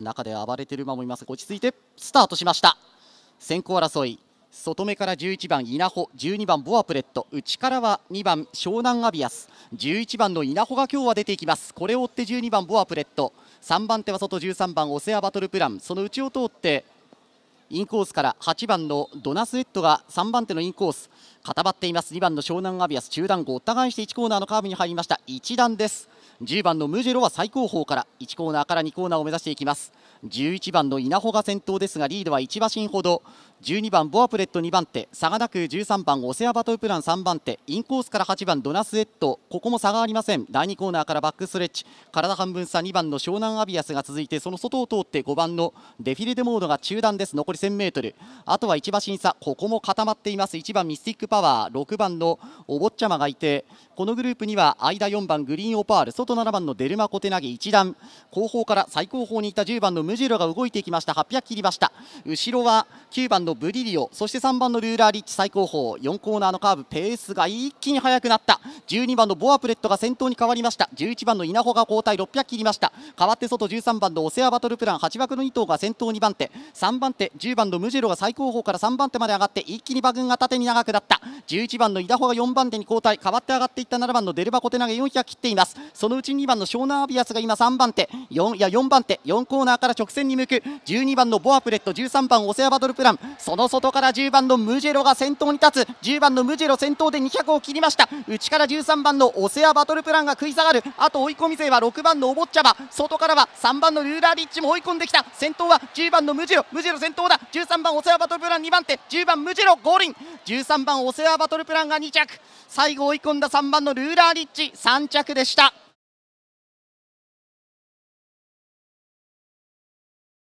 中で暴れてる馬もいます落ち着いてスタートしました先行争い外目から11番稲穂12番ボアプレット内からは2番湘南アビアス11番の稲穂が今日は出ていきますこれを追って12番ボアプレット3番手は外13番オセアバトルプランその内を通ってインコースから8番のドナスエットが3番手のインコース固まっています2番の湘南アビアス中段後お互いして1コーナーのカーブに入りました1段です10番のムジェロは最後方から1コーナーから2コーナーを目指していきます11番の稲穂が先頭ですがリードは1馬身ほど12番ボアプレット2番手差がなく13番オセアバトルプラン3番手インコースから8番ドナスエットここも差がありません第2コーナーからバックストレッチ体半分差2番の湘南アビアスが続いてその外を通って5番のデフィレデモードが中断です残り 1000m あとは1馬身差ここも固まっています1番ミスティックパワー6番のお坊ちゃまがいてこのグループには間4番グリーンオパールと7番のデルマコテナげ一段後方から最後方にいた10番のムジロが動いていきました800切りました後ろは9番のブリリオそして3番のルーラーリッチ最後方4コーナーのカーブペースが一気に速くなった12番のボアプレットが先頭に変わりました11番の稲穂が交代600切りました代わって外13番のオセアバトルプラン8枠の2頭が先頭2番手3番手10番のムジェロが最後方から3番手まで上がって一気に馬群が縦に長くなった11番の稲穂が4番手に交代代わって上がっていった7番のデルバコテナげ400切っていますそののうち2番の湘南アビアスが今3番手4いや4番手4コーナーから直線に向く12番のボアプレット13番オセアバトルプランその外から10番のムジェロが先頭に立つ10番のムジェロ先頭で200を切りました内から13番のオセアバトルプランが食い下がるあと追い込み勢は6番のオボッチャバ外からは3番のルーラーリッチも追い込んできた先頭は10番のムジェロムジェロ先頭だ13番オセアバトルプラン2番手10番ムジェロゴールン13番オセアバトルプランが2着最後追い込んだ3番のルーラーリッチ3着でした。